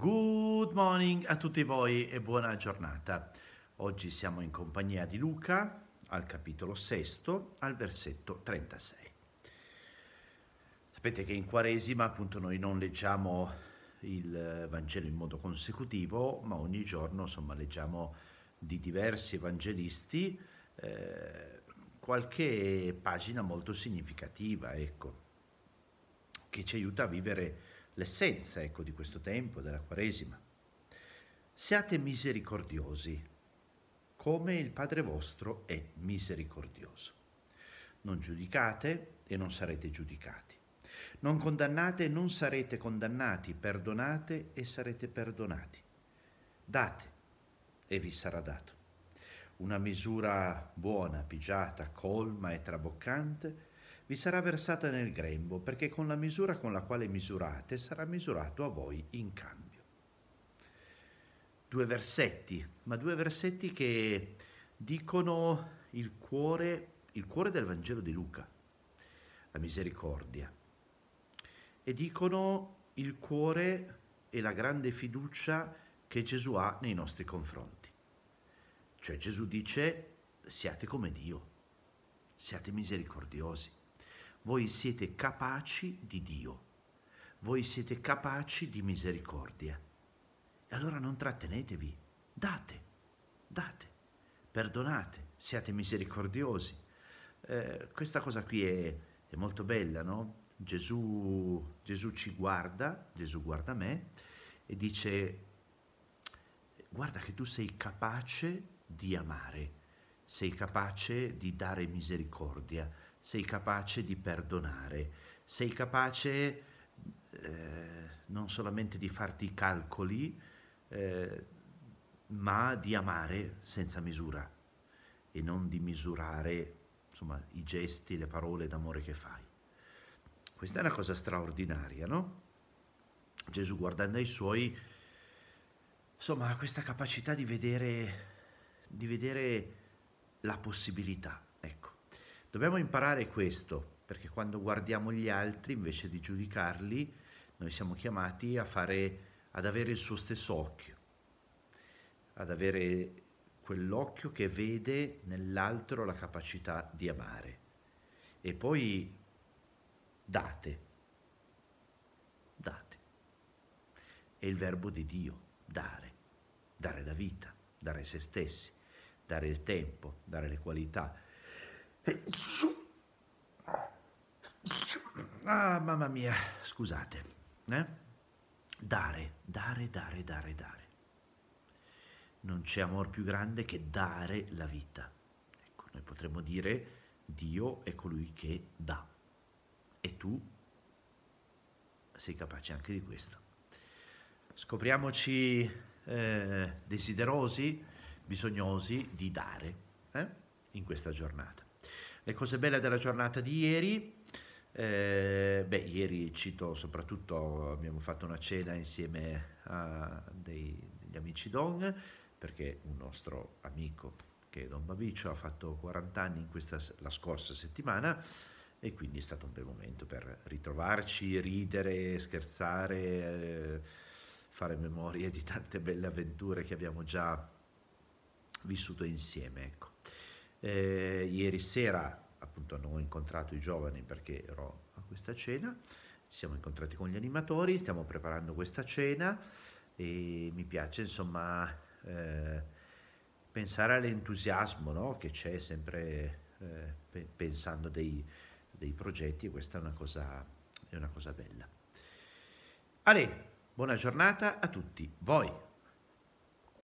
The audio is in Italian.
Good morning a tutti voi e buona giornata. Oggi siamo in compagnia di Luca al capitolo sesto, al versetto 36. Sapete che in Quaresima appunto noi non leggiamo il Vangelo in modo consecutivo, ma ogni giorno insomma leggiamo di diversi evangelisti eh, qualche pagina molto significativa, ecco, che ci aiuta a vivere l'essenza ecco, di questo tempo, della Quaresima. Siate misericordiosi, come il Padre vostro è misericordioso. Non giudicate e non sarete giudicati. Non condannate e non sarete condannati. Perdonate e sarete perdonati. Date e vi sarà dato. Una misura buona, pigiata, colma e traboccante vi sarà versata nel grembo, perché con la misura con la quale misurate sarà misurato a voi in cambio. Due versetti, ma due versetti che dicono il cuore, il cuore del Vangelo di Luca, la misericordia, e dicono il cuore e la grande fiducia che Gesù ha nei nostri confronti. Cioè Gesù dice siate come Dio, siate misericordiosi voi siete capaci di Dio, voi siete capaci di misericordia. E allora non trattenetevi, date, date, perdonate, siate misericordiosi. Eh, questa cosa qui è, è molto bella, no? Gesù, Gesù ci guarda, Gesù guarda me e dice guarda che tu sei capace di amare, sei capace di dare misericordia, sei capace di perdonare, sei capace eh, non solamente di farti i calcoli, eh, ma di amare senza misura e non di misurare insomma, i gesti, le parole d'amore che fai. Questa è una cosa straordinaria, no? Gesù guardando ai suoi, insomma, ha questa capacità di vedere, di vedere la possibilità, Dobbiamo imparare questo, perché quando guardiamo gli altri, invece di giudicarli, noi siamo chiamati a fare, ad avere il suo stesso occhio, ad avere quell'occhio che vede nell'altro la capacità di amare. E poi date, date. È il verbo di Dio, dare, dare la vita, dare se stessi, dare il tempo, dare le qualità, Ah, mamma mia, scusate. Eh? Dare, dare, dare, dare, dare. Non c'è amor più grande che dare la vita. Ecco, noi potremmo dire Dio è colui che dà. E tu sei capace anche di questo. Scopriamoci eh, desiderosi, bisognosi di dare eh? in questa giornata le cose belle della giornata di ieri. Eh, beh, ieri cito soprattutto, abbiamo fatto una cena insieme a dei, degli amici Dong, perché un nostro amico che è Don Babiccio ha fatto 40 anni questa, la scorsa settimana e quindi è stato un bel momento per ritrovarci, ridere, scherzare, eh, fare memorie di tante belle avventure che abbiamo già vissuto insieme. Ecco. Eh, ieri sera appunto non ho incontrato i giovani perché ero a questa cena, ci siamo incontrati con gli animatori, stiamo preparando questa cena e mi piace insomma eh, pensare all'entusiasmo no? che c'è sempre eh, pe- pensando dei, dei progetti questa è una cosa, è una cosa bella. Ale, buona giornata a tutti voi.